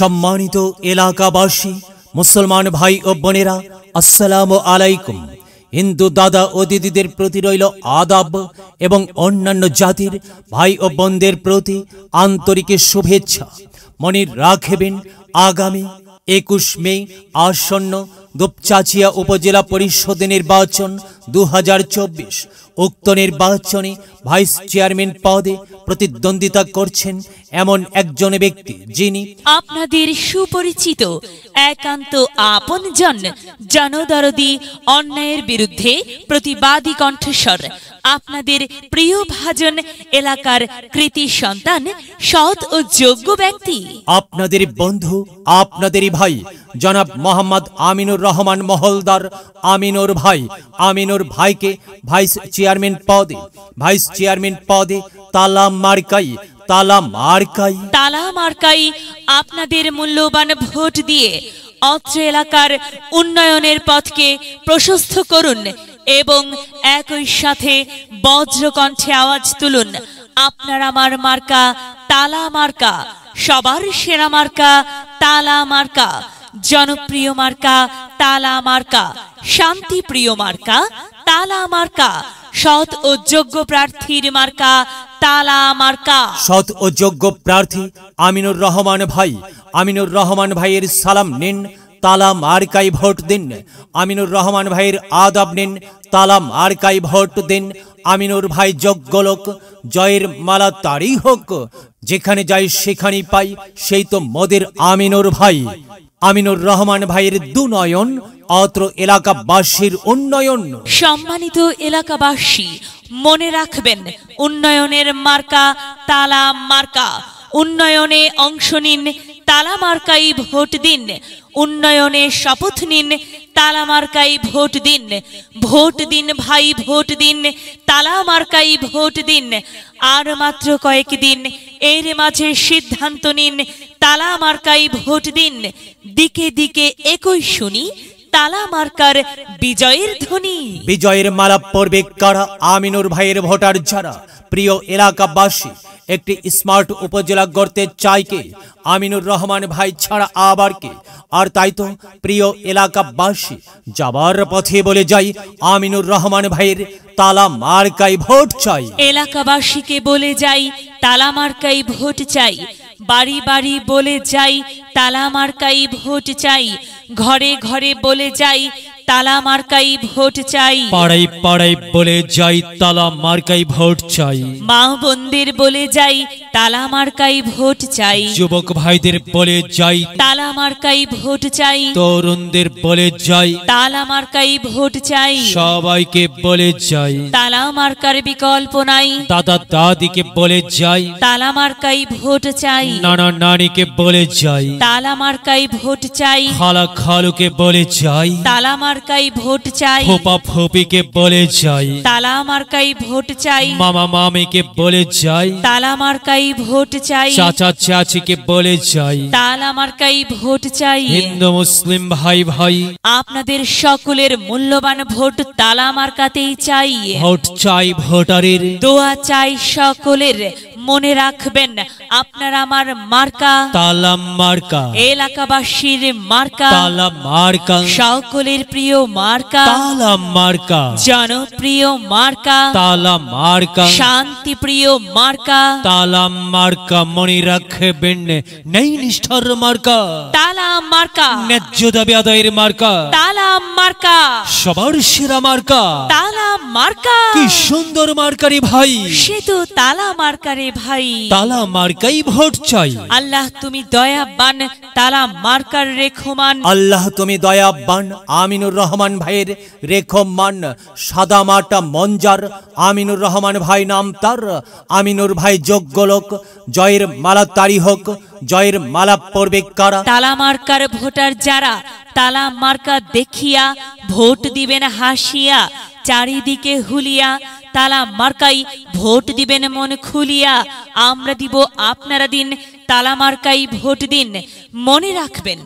সম্মানিত এলাকাবাসী মুসলমান ভাই ও বোনেরা আসসালাম আলাইকুম হিন্দু দাদা ও দিদিদের প্রতি রইল আদাব এবং অন্যান্য জাতির ভাই ও বোনদের প্রতি আন্তরিক শুভেচ্ছা মনে রাখবেন আগামী একুশ মে আসন্ন দুপচাচিয়া উপজেলা পরিষদ নির্বাচন দু উক্ত নির্বাচনে ভাইস চেয়ারম্যান পদে প্রতিদ্বন্দ্বিতা করছেন এমন একজন ব্যক্তি যিনি আপনাদের সুপরিচিত একান্ত আপনজন জনদরদি অন্যায়ের বিরুদ্ধে প্রতিবাদী কণ্ঠস্বর আপনাদের প্রিয় ভাজন এলাকার কৃতি সন্তান সৎ ও যোগ্য ব্যক্তি আপনাদের বন্ধু আপনাদেরই ভাই জনাব মোহাম্মদ আমিনুর রহমান মহলদার আমিনুর ভাই আমিনুর ভাইকে ভাইস চেয়ারম্যান পদে ভাইস চেয়ারম্যান পদে তালাম মার্কাই তালা মার্কাই তালা মার্কাই আপনাদের মূল্যবান ভোট দিয়ে অত্র এলাকার উন্নয়নের পথকে প্রশস্ত করুন এবং একই সাথে বজ্রকণ্ঠে আওয়াজ তুলুন আপনার আমার মার্কা তালা মার্কা সবার সেরা মার্কা তালা মার্কা জনপ্রিয় মার্কা তালা মার্কা শান্তিপ্রিয় মার্কা তালা মার্কা সৎ ও যোগ্য প্রার্থীর মার্কা তালা মার্কা সৎ ও প্রার্থী আমিনুর রহমান ভাই আমিনুর রহমান ভাইয়ের সালাম নিন ভোট দিন আমিনুর রহমান ভাইয়ের আদাব নিন তালা মার্কাই ভোট দিন আমিনুর ভাই যজ্ঞ লোক জয়ের মালা তারই হোক যেখানে যাই সেখানেই পাই সেই তো মদের আমিনুর ভাই আমিনুর রহমান ভাইয়ের দুনয়ন অত্র এলাকাবাসীর উন্নয়ন সম্মানিত এলাকাবাসী মনে রাখবেন উন্নয়নের মার্কা তালা মার্কা উন্নয়নে অংশ নিন তালা মার্কাই ভোট দিন উন্নয়নে শপথ নিন তালা মার্কাই ভোট দিন ভোট দিন ভাই ভোট দিন তালা মার্কাই ভোট দিন আর মাত্র কয়েক দিন এর মাঝে সিদ্ধান্ত নিন তালা মার্কাই ভোট দিন দিকে দিকে একই শুনি তালা মার্কার বিজয়ের ধ্বনি বিজয়ের মালা পড়বে কারা আমিনুর ভাইয়ের ভোটার যারা প্রিয় এলাকাবাসী একটি স্মার্ট উপজেলা গড়তে চাই কে আমিনুর রহমান ভাই ছাড়া আবার কে আর তাই তো প্রিয় এলাকাবাসী যাবার পথে বলে যাই আমিনুর রহমান ভাইয়ের তালা মার্কাই ভোট চাই এলাকাবাসীকে বলে যাই তালা মার্কাই ভোট চাই বাড়ি বাড়ি বলে যাই তালা মার্কাই ভোট চাই ঘরে ঘরে বলে যাই তালা মার্কাই ভোট চাই পাড়াই পাড়াই বলে যাই তালা মার্কাই ভোট চাই মা বোনদের বলে যাই তালা মার্কাই ভোট চাই যুবক ভাইদের বলে যাই তালা মার্কাই ভোট চাই তরুণদের বলে যাই তালা মার্কাই ভোট চাই সবাইকে বলে যাই তালা মার্কার বিকল্প নাই দাদা দাদিকে বলে যাই তালা মার্কাই ভোট চাই নানা নানিকে বলে যাই তালা মার্কাই ভোট চাই খালা খালুকে বলে যাই তালা মার্কাই ভোট চাই ফোপা ফোপিকে বলে যাই তালা মার্কাই ভোট চাই মামা মামিকে বলে যাই তালা মার্কাই মার্কাই ভোট চাই চাচা চাচিকে বলে যাই তাল মার্কাই ভোট চাই হিন্দু মুসলিম ভাই ভাই আপনাদের সকলের মূল্যবান ভোট তালা মার্কাতেই চাই ভোট চাই ভোটারের দোয়া চাই সকলের মনে রাখবেন আপনার আমার মার্কা তালাম মার্কা এলাকাবাসীর মার্কা তালাম মার্কা সকলের প্রিয় মার্কা তালাম মার্কা জনপ্রিয় মার্কা তালাম মার্কা শান্তি প্রিয় মার্কা তালাম মার্কা মনে রাখবেন নেই নিষ্ঠর মার্কা তালাম মার্কা ন্যায্য দাবি আদায়ের মার্কা তালাম মার্কা সবার সেরা মার্কা তালাম মার্কা কি সুন্দর মার্কারি ভাই সে তো তালা মার্কারি ভাই ভাই তালা মার্কাই ভোট চাই আল্লাহ তুমি দয়াবান তালা মার্কার রেখমান আল্লাহ তুমি দয়াবান আমিনুর রহমান ভাইয়ের রেখমান সাদা মাটা মঞ্জার আমিনুর রহমান ভাই নাম তার আমিনুর ভাই যোগ্য লোক জয়ের মালা তারি হোক জয়ের মালা পড়বে কারা তালা মার্কার ভোটার যারা তালা মার্কা দেখিয়া ভোট দিবেন হাসিয়া চারিদিকে হুলিয়া তালা মার্কাই ভোট দিবেন মন খুলিয়া আমরা দিব আপনারা দিন তালা মার্কাই ভোট দিন মনে রাখবেন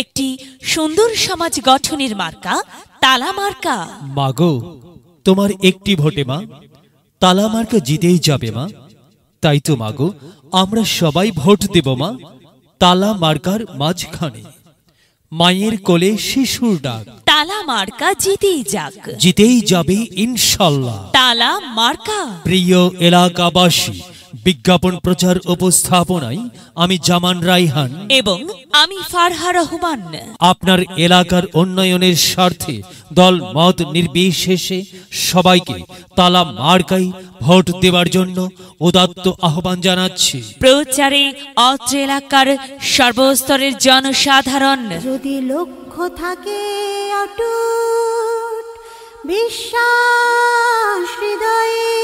একটি সুন্দর সমাজ গঠনের মার্কা তালা মার্কা মাগো তোমার একটি ভোটে মা তালা মার্কা জিতেই যাবে মা তাই তো মাগো আমরা সবাই ভোট দেব মা তালা মার্কার মাঝখানে মায়ের কোলে শিশুর ডাক তালা মার্কা জিতেই যাক জিতেই যাবে ইনশাল্লাহ তালা মার্কা প্রিয় এলাকাবাসী বিজ্ঞাপন প্রচার উপস্থাপনায় আমি জামান রাইহান এবং আমি ফারহা রহমান আপনার এলাকার উন্নয়নের স্বার্থে দল মত নির্বিশেষে সবাইকে তালা মার্কাই ভোট দেওয়ার জন্য উদাত্ত আহ্বান জানাচ্ছি প্রচারে অত্র এলাকার সর্বস্তরের জনসাধারণ যদি লোক দুঃখ থাকে অটুট বিশ্বাস হৃদয়ে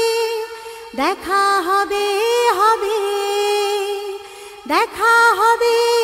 দেখা হবে হবে দেখা হবে